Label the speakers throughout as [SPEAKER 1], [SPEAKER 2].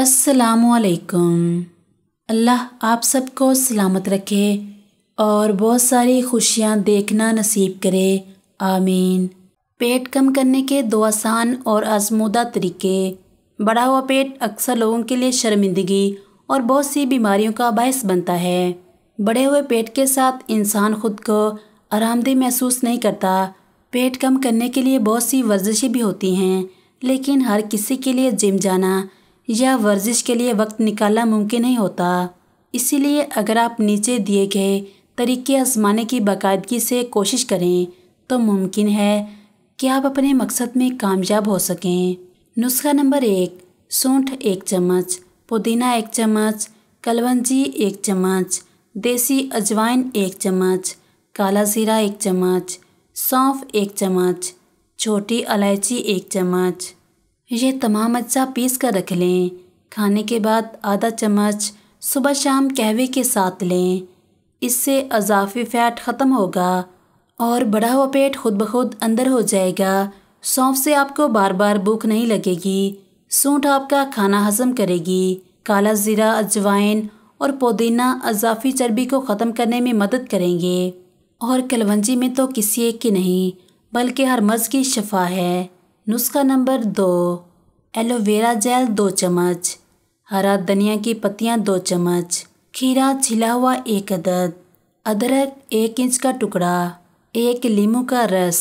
[SPEAKER 1] असलकुम अल्लाह आप सबको सलामत रखे और बहुत सारी खुशियाँ देखना नसीब करे आमीन पेट कम करने के दो आसान और आजमूदा तरीके बढ़ा हुआ पेट अक्सर लोगों के लिए शर्मिंदगी और बहुत सी बीमारियों का बायस बनता है बढ़े हुए पेट के साथ इंसान खुद को आरामदेह महसूस नहीं करता पेट कम करने के लिए बहुत सी वर्जिशें भी होती हैं लेकिन हर किसी के लिए जिम जाना या वर्जिश के लिए वक्त निकालना मुमकिन नहीं होता इसीलिए अगर आप नीचे दिए गए तरीके आजमाने की बाकायदगी से कोशिश करें तो मुमकिन है कि आप अपने मकसद में कामयाब हो सकें नुस्खा नंबर एक सौंठ एक चम्मच पुदीना एक चम्मच कलवंजी एक चम्मच देसी अजवाइन एक चम्मच काला ज़ीरा एक चम्मच सौंफ एक चम्मच छोटी इलायची एक चम्मच ये तमाम अज्जा पीस कर रख लें खाने के बाद आधा चम्मच सुबह शाम कहवे के साथ लें इससे अजाफी फैट ख़त्म होगा और बढ़ा हुआ पेट खुद ब खुद अंदर हो जाएगा सौंफ से आपको बार बार भूख नहीं लगेगी सूंठ आपका खाना हजम करेगी काला ज़ीरा अजवाइन और पुदीना अजाफी चर्बी को ख़त्म करने में मदद करेंगे और कलवंजी में तो किसी एक की नहीं बल्कि हर मर्ज़ की शफा है नुस्खा नंबर दो एलोवेरा जेल दो चम्मच हरा धनिया की पत्तियाँ दो चम्मच खीरा छिला हुआ एक अदद अदरक एक इंच का टुकड़ा एक लीमू का रस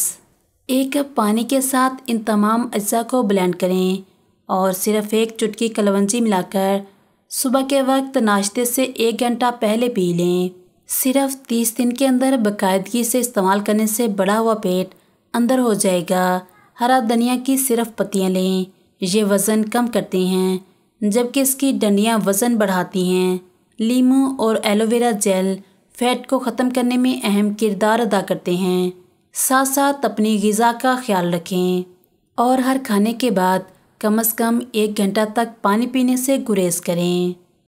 [SPEAKER 1] एक कप पानी के साथ इन तमाम अज्जा को ब्लेंड करें और सिर्फ एक चुटकी कलवंजी मिलाकर सुबह के वक्त नाश्ते से एक घंटा पहले पी लें सिर्फ तीस दिन के अंदर बाकायदगी से इस्तेमाल करने से बढ़ा हुआ पेट अंदर हो जाएगा हरा धनिया की सिर्फ पत्तियाँ लें ये वज़न कम करते हैं जबकि इसकी डंडियाँ वज़न बढ़ाती हैं लीम और एलोवेरा जेल फैट को ख़त्म करने में अहम किरदार अदा करते हैं साथ साथ अपनी गज़ा का ख्याल रखें और हर खाने के बाद कम अज़ कम एक घंटा तक पानी पीने से गुरेज करें